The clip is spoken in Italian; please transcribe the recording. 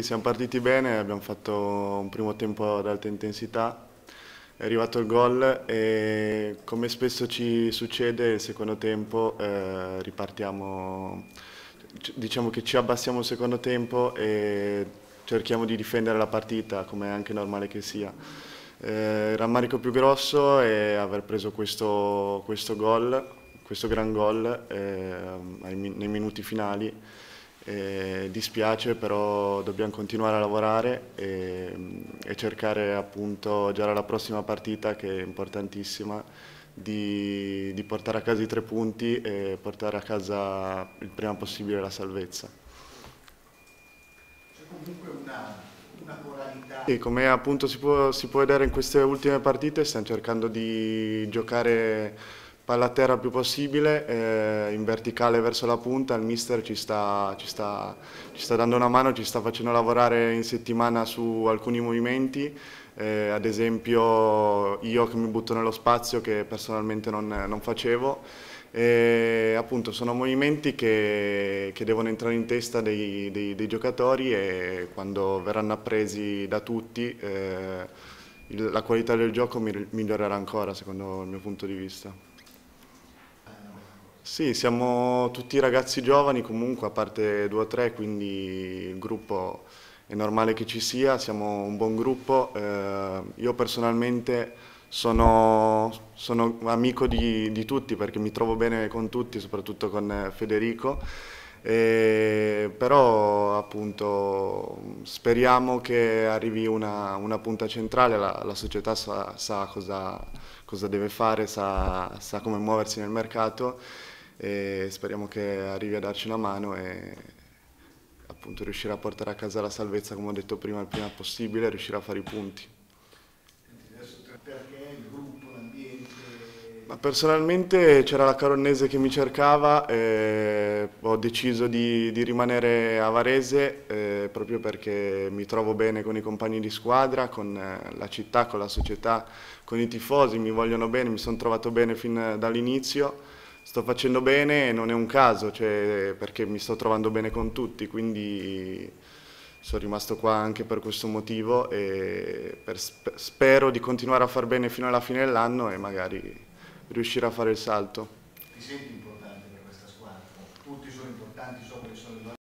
Siamo partiti bene, abbiamo fatto un primo tempo ad alta intensità, è arrivato il gol e come spesso ci succede il secondo tempo eh, ripartiamo, diciamo che ci abbassiamo il secondo tempo e cerchiamo di difendere la partita come è anche normale che sia. Eh, il rammarico più grosso è aver preso questo, questo gol, questo gran gol eh, nei minuti finali eh, dispiace, però dobbiamo continuare a lavorare e, e, cercare appunto già alla prossima partita, che è importantissima, di, di, portare a casa i tre punti e portare a casa il prima possibile la salvezza. C'è comunque una, una polarità. E come appunto si può, si può vedere in queste ultime partite stiamo cercando di giocare palla a terra il più possibile, eh, in verticale verso la punta, il mister ci sta, ci, sta, ci sta, dando una mano, ci sta facendo lavorare in settimana su alcuni movimenti, eh, ad esempio io che mi butto nello spazio che personalmente non, non facevo, e, appunto sono movimenti che, che, devono entrare in testa dei, dei, dei, giocatori e quando verranno appresi da tutti eh, la qualità del gioco migliorerà ancora secondo il mio punto di vista. Sì, siamo tutti ragazzi giovani comunque, a parte due o tre, quindi il gruppo è normale che ci sia, siamo un buon gruppo. Eh, io personalmente sono, sono amico di, di, tutti perché mi trovo bene con tutti, soprattutto con Federico, eh, però appunto speriamo che arrivi una, una punta centrale, la, la società sa, sa cosa, cosa, deve fare, sa, sa come muoversi nel mercato e speriamo che arrivi a darci una mano e appunto riuscire a portare a casa la salvezza come ho detto prima il prima possibile e riuscire a fare i punti. Perché il gruppo, l'ambiente? Ma personalmente c'era la Caronnese che mi cercava, eh, ho deciso di, di, rimanere a Varese eh, proprio perché mi trovo bene con i compagni di squadra, con eh, la città, con la società, con i tifosi, mi vogliono bene, mi sono trovato bene fin eh, dall'inizio sto facendo bene e non è un caso, cioè, perché mi sto trovando bene con tutti, quindi sono rimasto qua anche per questo motivo e per, spero di continuare a far bene fino alla fine dell'anno e magari riuscire a fare il salto. Ti senti un po'